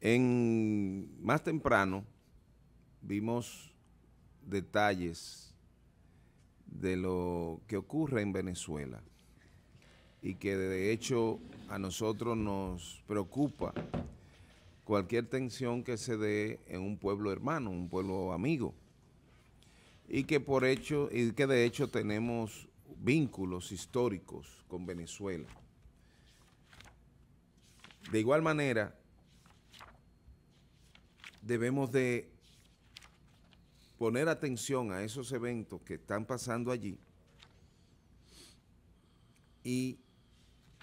En, más temprano vimos detalles de lo que ocurre en Venezuela y que de hecho a nosotros nos preocupa cualquier tensión que se dé en un pueblo hermano, un pueblo amigo, y que por hecho, y que de hecho tenemos vínculos históricos con Venezuela. De igual manera, debemos de poner atención a esos eventos que están pasando allí y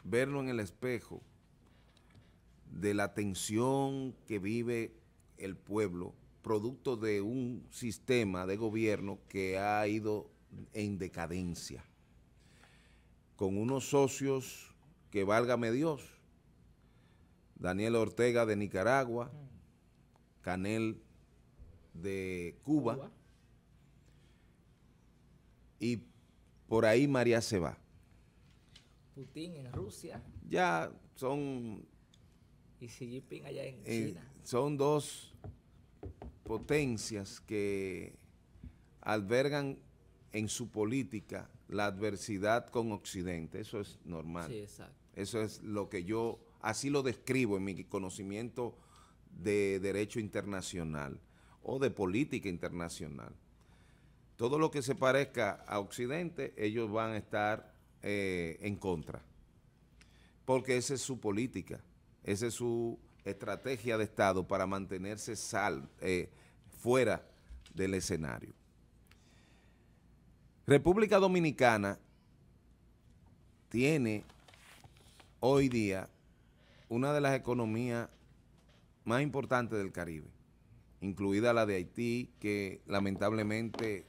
verlo en el espejo de la tensión que vive el pueblo, producto de un sistema de gobierno que ha ido en decadencia, con unos socios que, válgame Dios, Daniel Ortega de Nicaragua, canel de Cuba, y por ahí María se va. Putin en Rusia. Ya son... Y Xi Jinping allá en eh, China. Son dos potencias que albergan en su política la adversidad con Occidente. Eso es normal. Sí, exacto. Eso es lo que yo, así lo describo en mi conocimiento de derecho internacional o de política internacional. Todo lo que se parezca a Occidente, ellos van a estar eh, en contra, porque esa es su política, esa es su estrategia de Estado para mantenerse sal, eh, fuera del escenario. República Dominicana tiene hoy día una de las economías más importante del Caribe, incluida la de Haití, que lamentablemente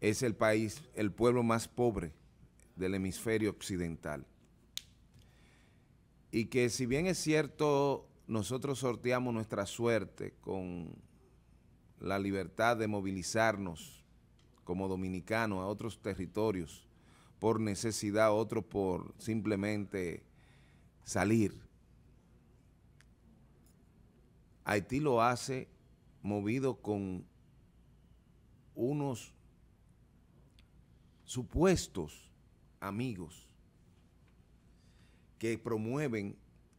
es el país, el pueblo más pobre del hemisferio occidental. Y que si bien es cierto, nosotros sorteamos nuestra suerte con la libertad de movilizarnos como dominicanos a otros territorios por necesidad, otros por simplemente salir Haití lo hace movido con unos supuestos amigos que promueven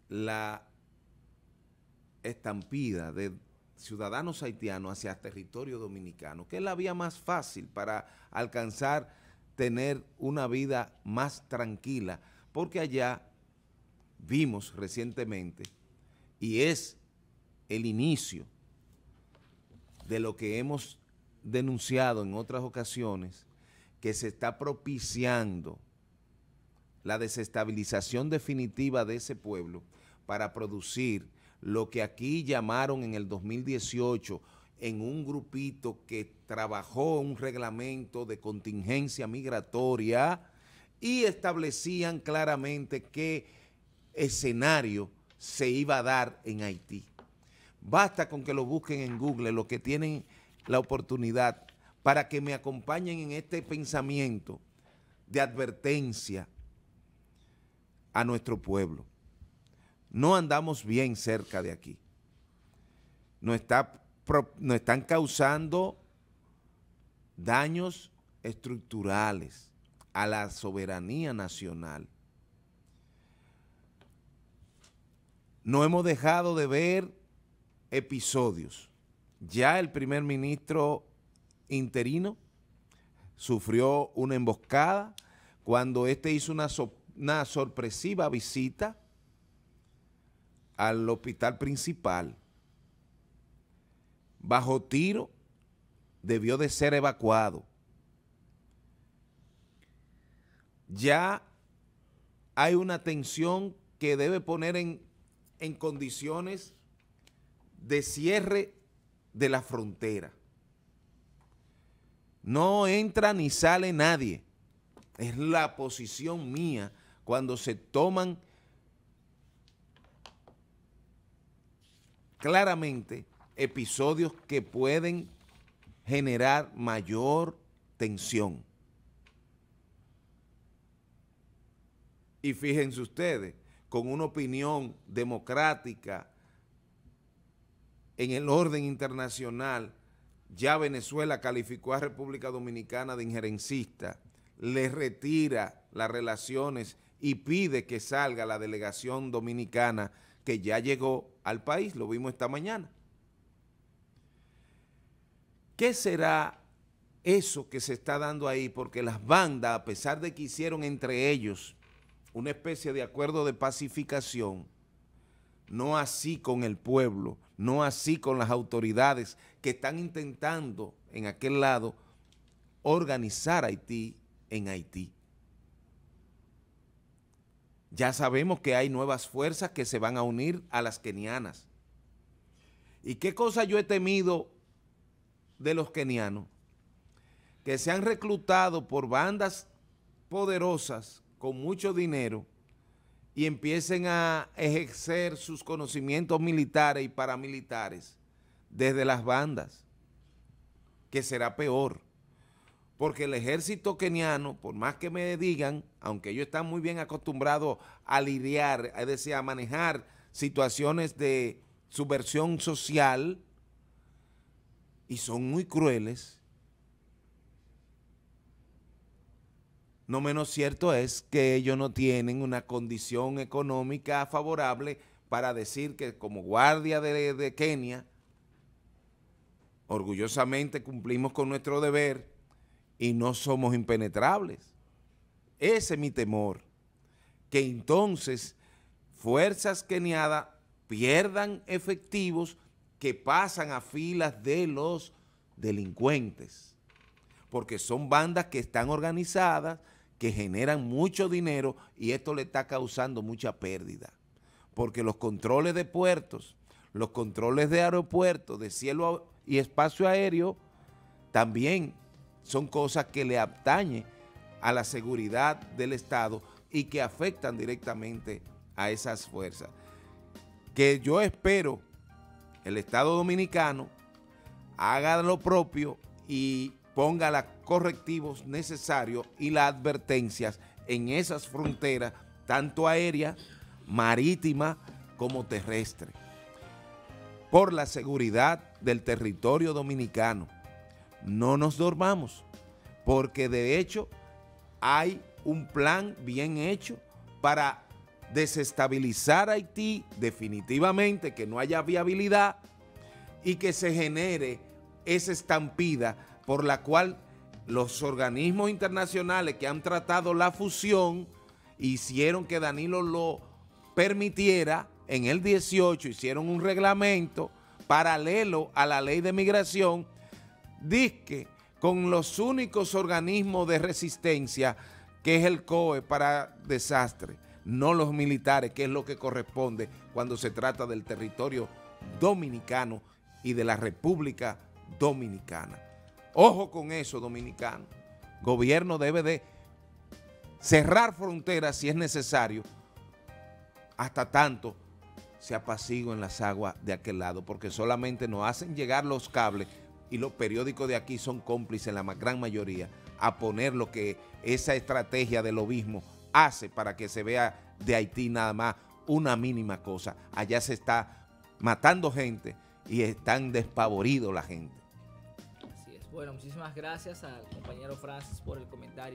la estampida de ciudadanos haitianos hacia territorio dominicano, que es la vía más fácil para alcanzar tener una vida más tranquila, porque allá vimos recientemente, y es el inicio de lo que hemos denunciado en otras ocasiones, que se está propiciando la desestabilización definitiva de ese pueblo para producir lo que aquí llamaron en el 2018 en un grupito que trabajó un reglamento de contingencia migratoria y establecían claramente qué escenario se iba a dar en Haití. Basta con que lo busquen en Google, los que tienen la oportunidad, para que me acompañen en este pensamiento de advertencia a nuestro pueblo. No andamos bien cerca de aquí. Nos, están causando daños estructurales a la soberanía nacional. No hemos dejado de ver episodios. Ya el primer ministro interino sufrió una emboscada cuando este hizo una, sorpresiva visita al hospital principal. Bajo tiro, debió de ser evacuado. Ya hay una tensión que debe poner en, en condiciones de cierre de la frontera. No entra ni sale nadie. Es la posición mía cuando se toman claramente episodios que pueden generar mayor tensión. Y fíjense ustedes, con una opinión democrática, en el orden internacional, ya Venezuela calificó a República Dominicana de injerencista, le retira las relaciones y pide que salga la delegación dominicana que ya llegó al país, lo vimos esta mañana. ¿Qué será eso que se está dando ahí? Porque las bandas, a pesar de que hicieron entre ellos una especie de acuerdo de pacificación, no así con el pueblo, no así con las autoridades que están intentando en aquel lado organizar Haití en Haití. Ya sabemos que hay nuevas fuerzas que se van a unir a las kenianas. ¿Y qué cosa yo he temido de los kenianos? Que se han reclutado por bandas poderosas con mucho dinero y empiecen a ejercer sus conocimientos militares y paramilitares desde las bandas, que será peor. Porque el ejército keniano, por más que me digan, aunque ellos están muy bien acostumbrados a lidiar, es decir, a manejar situaciones de subversión social, y son muy crueles, No menos cierto es que ellos no tienen una condición económica favorable para decir que como guardia de, Kenia, orgullosamente cumplimos con nuestro deber y no somos impenetrables. Ese es mi temor, que entonces fuerzas keniadas pierdan efectivos que pasan a filas de los delincuentes, porque son bandas que están organizadas, que generan mucho dinero y esto le está causando mucha pérdida. Porque los controles de puertos, los controles de aeropuertos, de cielo y espacio aéreo, también son cosas que le atañen a la seguridad del Estado y que afectan directamente a esas fuerzas. Que yo espero el Estado Dominicano haga lo propio y ponga la correctivos necesarios y las advertencias en esas fronteras, tanto aérea, marítima como terrestre, por la seguridad del territorio dominicano. No nos dormamos, porque de hecho hay un plan bien hecho para desestabilizar Haití definitivamente, que no haya viabilidad y que se genere esa estampida por la cual los organismos internacionales que han tratado la fusión hicieron que Danilo lo permitiera en el 18, hicieron un reglamento paralelo a la ley de migración, disque con los únicos organismos de resistencia que es el COE para desastres, no los militares, que es lo que corresponde cuando se trata del territorio dominicano y de la República Dominicana. Ojo con eso, dominicano. Gobierno debe de cerrar fronteras si es necesario, hasta tanto se en las aguas de aquel lado, porque solamente nos hacen llegar los cables y los periódicos de aquí son cómplices, en la gran mayoría, a poner lo que esa estrategia del obismo hace para que se vea de Haití nada más una mínima cosa. Allá se está matando gente y están despavoridos la gente. Bueno, muchísimas gracias al compañero Francis por el comentario.